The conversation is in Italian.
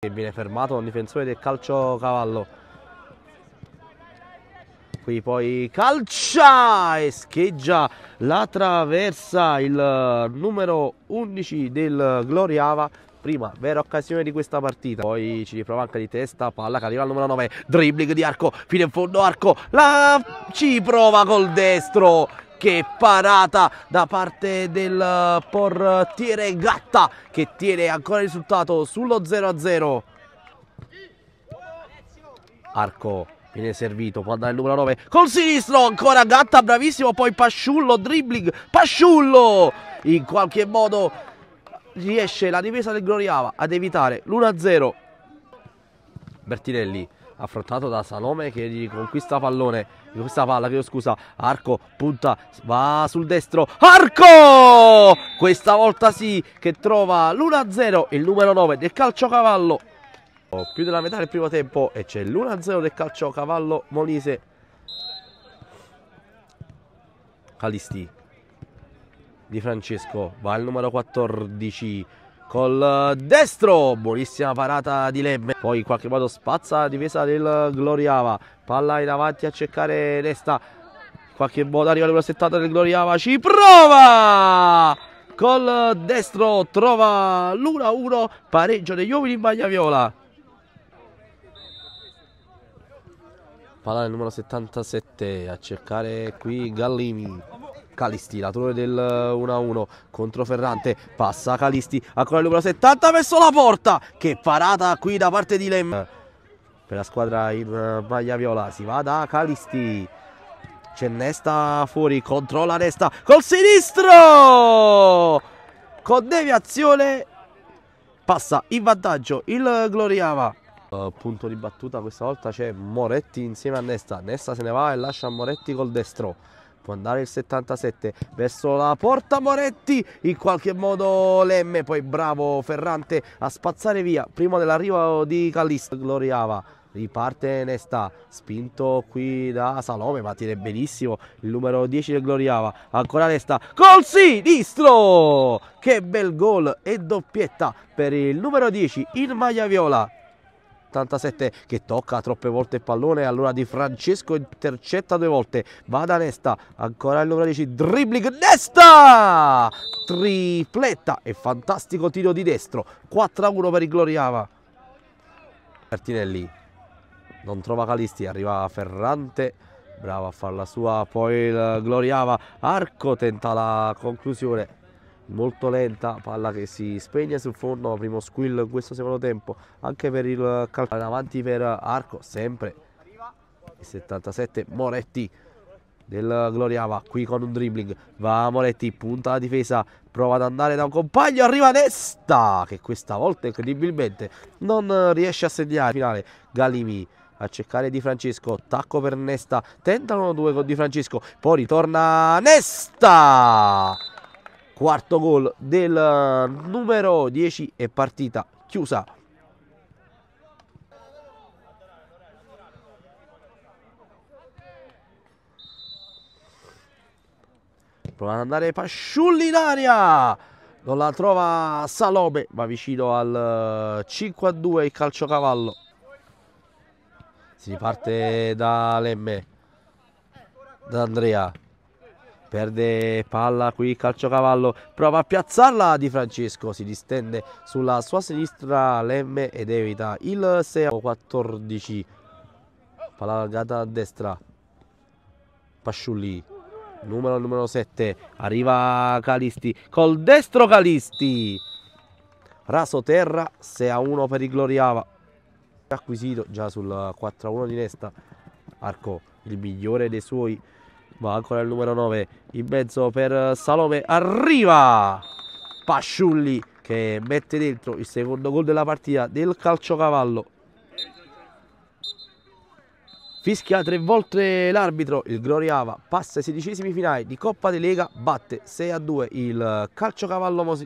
E viene fermato un difensore del calcio cavallo. Qui poi calcia e scheggia la traversa il eh, numero 11 del Gloriava prima vera occasione di questa partita poi ci riprova anche di testa palla che arriva al numero 9 dribbling di arco fino in fondo arco la... ci prova col destro che parata da parte del eh, portiere Gatta che tiene ancora il risultato sullo 0-0 Arco viene servito, può andare il numero 9 col sinistro, ancora Gatta bravissimo poi Pasciullo, dribbling, Pasciullo in qualche modo riesce la difesa del Gloriava ad evitare l'1-0 Bertinelli affrontato da Salome che gli conquista pallone, questa palla, chiedo scusa, Arco punta, va sul destro, Arco! Questa volta sì che trova l'1-0 il numero 9 del calcio cavallo. Oh, più della metà del primo tempo e c'è l'1-0 del calcio cavallo Molise. Calisti di Francesco va il numero 14 col eh, destro buonissima parata di Lemme poi in qualche modo spazza la difesa del Gloriava palla in avanti a cercare Nesta in qualche modo arriva la 70 del Gloriava ci prova col destro trova l'1-1 pareggio degli uomini in maglia viola palla del numero 77 a cercare qui Gallimi Calisti, laterale del 1-1 eh, contro Ferrante, passa Calisti, ancora il numero 70 verso la porta, che parata qui da parte di Lem. Per la squadra in eh, maglia viola si va da Calisti. C'è Nesta fuori, controlla Nesta col sinistro! Con deviazione passa in vantaggio il Gloriava. Uh, punto di battuta questa volta c'è Moretti insieme a Nesta. Nesta se ne va e lascia Moretti col destro può andare il 77 verso la porta Moretti in qualche modo Lemme poi bravo Ferrante a spazzare via prima dell'arrivo di Callisto gloriava riparte Nesta, spinto qui da Salome, ma tiene benissimo il numero 10 del Gloriava, ancora Nesta, col sinistro, che bel gol e doppietta per il numero 10 in maglia viola, 77 che tocca troppe volte il pallone allora Di Francesco intercetta due volte va da Nesta ancora il numero 10 dribbling Nesta tripletta e fantastico tiro di destro 4 a 1 per il Gloriava Bertinelli non trova Calisti arriva Ferrante brava a fare la sua poi il Gloriava Arco tenta la conclusione molto lenta, palla che si spegne sul fondo, primo squill in questo secondo tempo, anche per il calcio in avanti per Arco, sempre il 77 Moretti del Gloriava qui con un dribbling va Moretti punta la difesa prova ad andare da un compagno arriva Nesta che questa volta incredibilmente non riesce a segnare finale Galimi a cercare Di Francesco tacco per Nesta tentano due con Di Francesco poi ritorna Nesta quarto gol del eh, numero 10 e partita chiusa prova ad andare Pasciulli in aria non la trova Salome ma vicino al 5 eh, a 2 il calciocavallo si parte da Lemme da Andrea perde palla qui calciocavallo prova a piazzarla Di Francesco si distende sulla sua sinistra Lemme ed evita il 6 14 palla allargata a destra Pasciulli numero numero 7 arriva Calisti col destro Calisti raso terra 6 a 1 per i Gloriava acquisito già sul 4 a 1 di Nesta Arco il migliore dei suoi Va ancora il numero 9 in mezzo per eh, Salome. Arriva Pasciulli che mette dentro il secondo gol della partita del calciocavallo. Fischia tre volte l'arbitro, il Gloriava passa ai sedicesimi finali di Coppa di Lega, batte 6 a 2 il eh, calciocavallo Mosi.